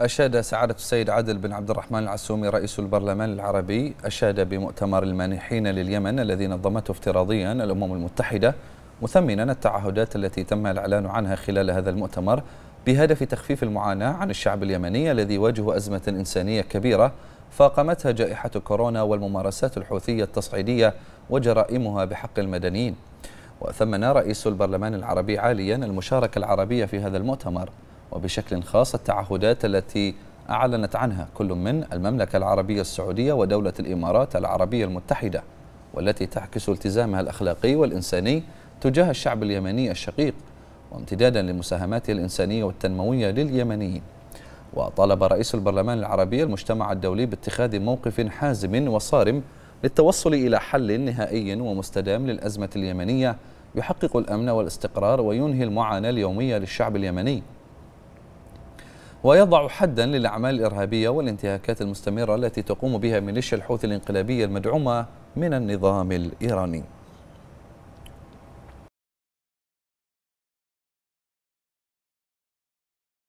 أشاد سعادة السيد عادل بن عبد الرحمن العسومي رئيس البرلمان العربي أشاد بمؤتمر المانحين لليمن الذي نظمته افتراضيا الأمم المتحدة مثمنا التعهدات التي تم الإعلان عنها خلال هذا المؤتمر بهدف تخفيف المعاناة عن الشعب اليمني الذي يواجه أزمة إنسانية كبيرة فاقمتها جائحة كورونا والممارسات الحوثية التصعيدية وجرائمها بحق المدنيين وثمن رئيس البرلمان العربي عاليا المشاركة العربية في هذا المؤتمر وبشكل خاص التعهدات التي أعلنت عنها كل من المملكة العربية السعودية ودولة الإمارات العربية المتحدة والتي تعكس التزامها الأخلاقي والإنساني تجاه الشعب اليمني الشقيق وامتدادا لمساهماته الإنسانية والتنموية لليمنيين وطالب رئيس البرلمان العربي المجتمع الدولي باتخاذ موقف حازم وصارم للتوصل إلى حل نهائي ومستدام للأزمة اليمنية يحقق الأمن والاستقرار وينهي المعاناة اليومية للشعب اليمني ويضع حدا للأعمال الإرهابية والانتهاكات المستمرة التي تقوم بها ميليشيا الحوثي الانقلابية المدعومة من النظام الإيراني